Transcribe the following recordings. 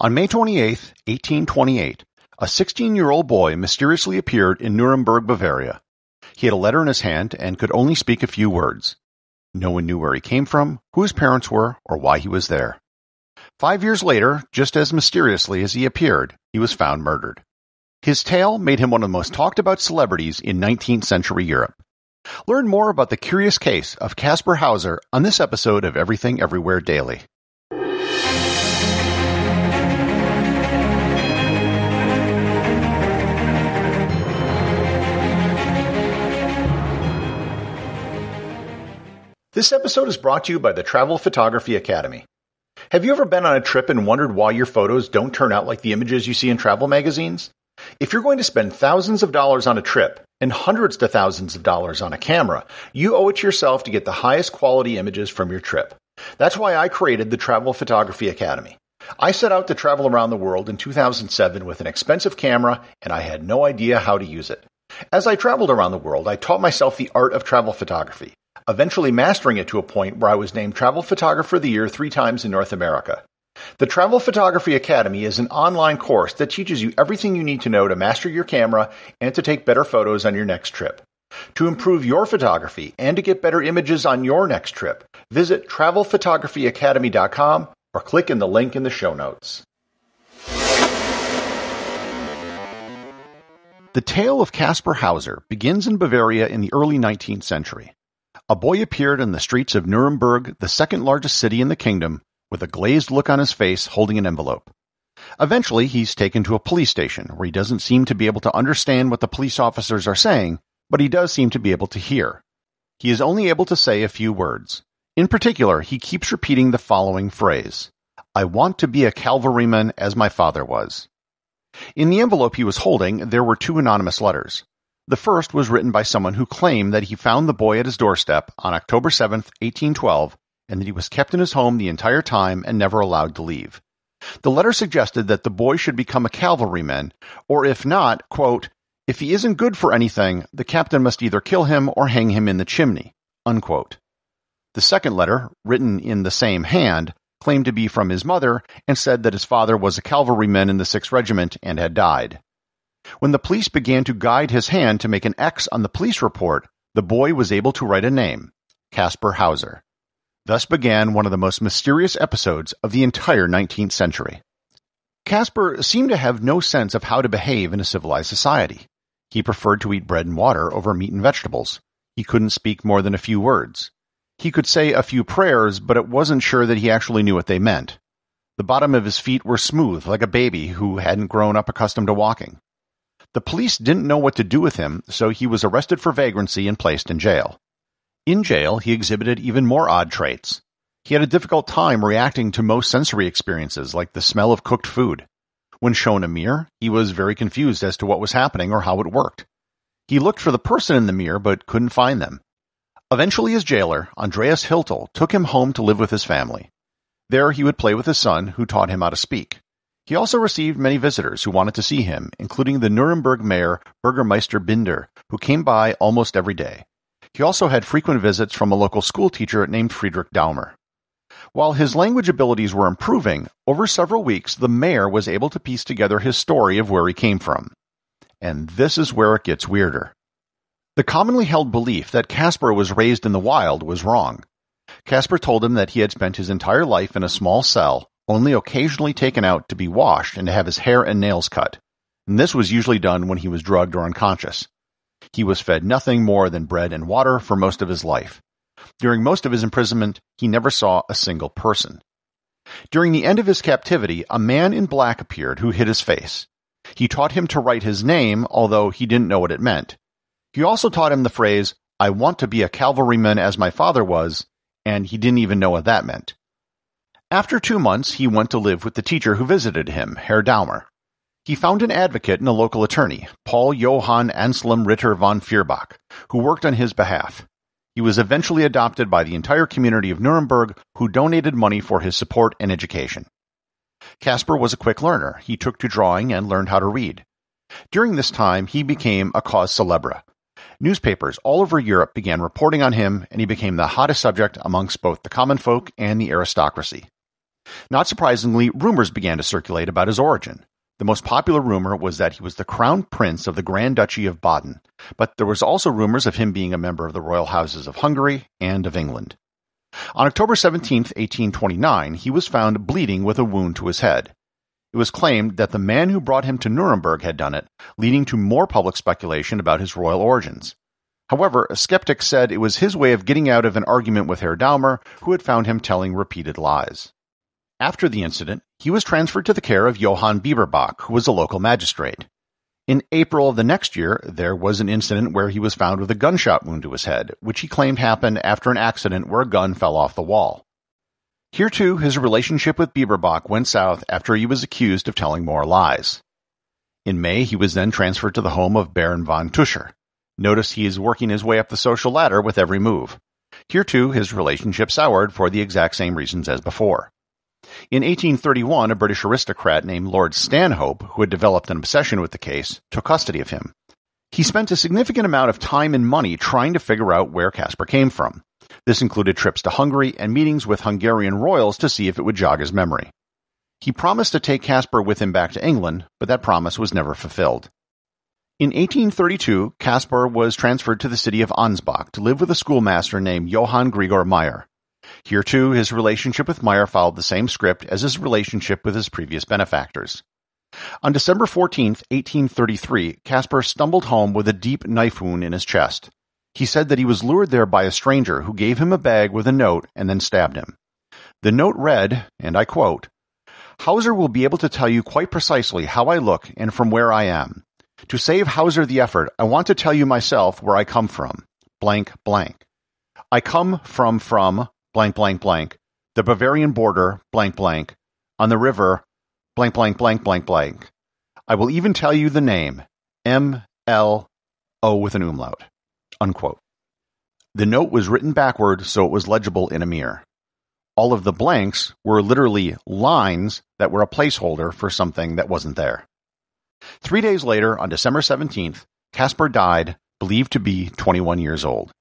On May 28, 1828, a 16-year-old boy mysteriously appeared in Nuremberg, Bavaria. He had a letter in his hand and could only speak a few words. No one knew where he came from, who his parents were, or why he was there. Five years later, just as mysteriously as he appeared, he was found murdered. His tale made him one of the most talked about celebrities in 19th century Europe. Learn more about the curious case of Caspar Hauser on this episode of Everything Everywhere Daily. This episode is brought to you by the Travel Photography Academy. Have you ever been on a trip and wondered why your photos don't turn out like the images you see in travel magazines? If you're going to spend thousands of dollars on a trip and hundreds to thousands of dollars on a camera, you owe it to yourself to get the highest quality images from your trip. That's why I created the Travel Photography Academy. I set out to travel around the world in 2007 with an expensive camera, and I had no idea how to use it. As I traveled around the world, I taught myself the art of travel photography eventually mastering it to a point where I was named Travel Photographer of the Year three times in North America. The Travel Photography Academy is an online course that teaches you everything you need to know to master your camera and to take better photos on your next trip. To improve your photography and to get better images on your next trip, visit travelphotographyacademy.com or click in the link in the show notes. The tale of Caspar Hauser begins in Bavaria in the early 19th century. A boy appeared in the streets of Nuremberg, the second largest city in the kingdom, with a glazed look on his face holding an envelope. Eventually, he's taken to a police station where he doesn't seem to be able to understand what the police officers are saying, but he does seem to be able to hear. He is only able to say a few words. In particular, he keeps repeating the following phrase I want to be a cavalryman as my father was. In the envelope he was holding, there were two anonymous letters. The first was written by someone who claimed that he found the boy at his doorstep on October 7, 1812, and that he was kept in his home the entire time and never allowed to leave. The letter suggested that the boy should become a cavalryman, or if not, quote, if he isn't good for anything, the captain must either kill him or hang him in the chimney. Unquote. The second letter, written in the same hand, claimed to be from his mother and said that his father was a cavalryman in the 6th Regiment and had died. When the police began to guide his hand to make an X on the police report, the boy was able to write a name Casper Hauser. Thus began one of the most mysterious episodes of the entire 19th century. Casper seemed to have no sense of how to behave in a civilized society. He preferred to eat bread and water over meat and vegetables. He couldn't speak more than a few words. He could say a few prayers, but it wasn't sure that he actually knew what they meant. The bottom of his feet were smooth, like a baby who hadn't grown up accustomed to walking. The police didn't know what to do with him, so he was arrested for vagrancy and placed in jail. In jail, he exhibited even more odd traits. He had a difficult time reacting to most sensory experiences, like the smell of cooked food. When shown a mirror, he was very confused as to what was happening or how it worked. He looked for the person in the mirror but couldn't find them. Eventually, his jailer, Andreas Hiltel, took him home to live with his family. There, he would play with his son, who taught him how to speak. He also received many visitors who wanted to see him, including the Nuremberg mayor Burgermeister Binder, who came by almost every day. He also had frequent visits from a local schoolteacher named Friedrich Daumer. While his language abilities were improving, over several weeks the mayor was able to piece together his story of where he came from. And this is where it gets weirder. The commonly held belief that Caspar was raised in the wild was wrong. Caspar told him that he had spent his entire life in a small cell, only occasionally taken out to be washed and to have his hair and nails cut, and this was usually done when he was drugged or unconscious. He was fed nothing more than bread and water for most of his life. During most of his imprisonment, he never saw a single person. During the end of his captivity, a man in black appeared who hid his face. He taught him to write his name, although he didn't know what it meant. He also taught him the phrase, I want to be a cavalryman as my father was, and he didn't even know what that meant. After two months, he went to live with the teacher who visited him, Herr Daumer. He found an advocate in a local attorney, Paul Johann Anselm Ritter von Fierbach, who worked on his behalf. He was eventually adopted by the entire community of Nuremberg, who donated money for his support and education. Casper was a quick learner. He took to drawing and learned how to read. During this time, he became a cause celebre. Newspapers all over Europe began reporting on him, and he became the hottest subject amongst both the common folk and the aristocracy. Not surprisingly, rumors began to circulate about his origin. The most popular rumor was that he was the crown prince of the Grand Duchy of Baden, but there was also rumors of him being a member of the royal houses of Hungary and of England. On October 17, 1829, he was found bleeding with a wound to his head. It was claimed that the man who brought him to Nuremberg had done it, leading to more public speculation about his royal origins. However, a skeptic said it was his way of getting out of an argument with Herr Daumer, who had found him telling repeated lies. After the incident, he was transferred to the care of Johann Bieberbach, who was a local magistrate. In April of the next year, there was an incident where he was found with a gunshot wound to his head, which he claimed happened after an accident where a gun fell off the wall. Here too, his relationship with Bieberbach went south after he was accused of telling more lies. In May, he was then transferred to the home of Baron von Tuscher. Notice he is working his way up the social ladder with every move. Here too, his relationship soured for the exact same reasons as before. In 1831, a British aristocrat named Lord Stanhope, who had developed an obsession with the case, took custody of him. He spent a significant amount of time and money trying to figure out where Casper came from. This included trips to Hungary and meetings with Hungarian royals to see if it would jog his memory. He promised to take Casper with him back to England, but that promise was never fulfilled. In 1832, Caspar was transferred to the city of Ansbach to live with a schoolmaster named Johann Gregor Meyer. Here too, his relationship with Meyer followed the same script as his relationship with his previous benefactors. On December 14, 1833, Caspar stumbled home with a deep knife wound in his chest. He said that he was lured there by a stranger who gave him a bag with a note and then stabbed him. The note read, and I quote, Hauser will be able to tell you quite precisely how I look and from where I am. To save Hauser the effort, I want to tell you myself where I come from. Blank, blank. I come from from blank, blank, blank, the Bavarian border, blank, blank, on the river, blank, blank, blank, blank, blank. I will even tell you the name, M L O with an umlaut. Unquote. The note was written backward so it was legible in a mirror. All of the blanks were literally lines that were a placeholder for something that wasn't there. Three days later, on December 17th, Casper died, believed to be 21 years old.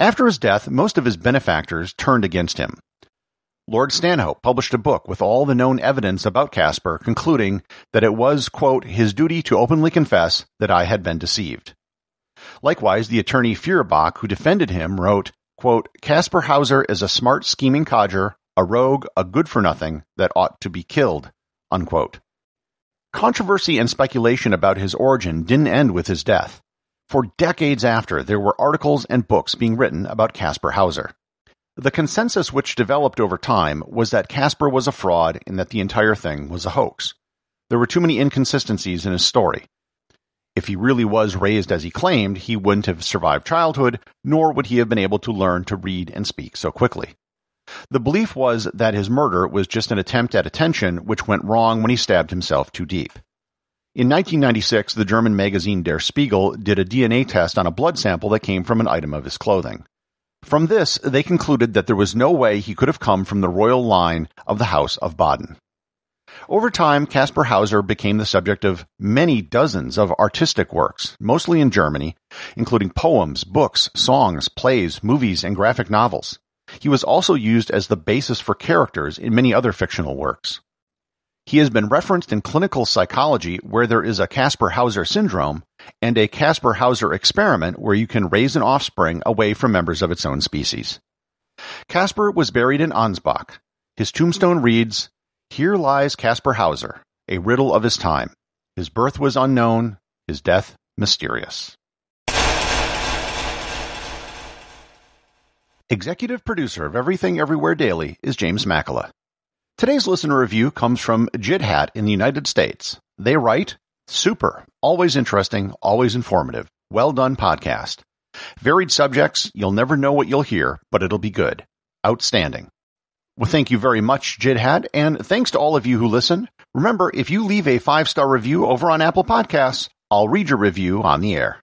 After his death, most of his benefactors turned against him. Lord Stanhope published a book with all the known evidence about Casper, concluding that it was, quote, his duty to openly confess that I had been deceived. Likewise, the attorney Feuerbach, who defended him, wrote, quote, Casper Hauser is a smart, scheming codger, a rogue, a good for nothing that ought to be killed, unquote. Controversy and speculation about his origin didn't end with his death. For decades after, there were articles and books being written about Casper Hauser. The consensus which developed over time was that Casper was a fraud and that the entire thing was a hoax. There were too many inconsistencies in his story. If he really was raised as he claimed, he wouldn't have survived childhood, nor would he have been able to learn to read and speak so quickly. The belief was that his murder was just an attempt at attention which went wrong when he stabbed himself too deep. In 1996, the German magazine Der Spiegel did a DNA test on a blood sample that came from an item of his clothing. From this, they concluded that there was no way he could have come from the royal line of the House of Baden. Over time, Caspar Hauser became the subject of many dozens of artistic works, mostly in Germany, including poems, books, songs, plays, movies, and graphic novels. He was also used as the basis for characters in many other fictional works. He has been referenced in clinical psychology where there is a Casper-Hauser syndrome and a Casper-Hauser experiment where you can raise an offspring away from members of its own species. Casper was buried in Ansbach. His tombstone reads, Here lies Casper Hauser, a riddle of his time. His birth was unknown, his death mysterious. Executive producer of Everything Everywhere Daily is James McAlla. Today's listener review comes from Jidhat in the United States. They write, Super, always interesting, always informative. Well done podcast. Varied subjects, you'll never know what you'll hear, but it'll be good. Outstanding. Well, thank you very much, Jidhat, and thanks to all of you who listen. Remember, if you leave a five star review over on Apple Podcasts, I'll read your review on the air.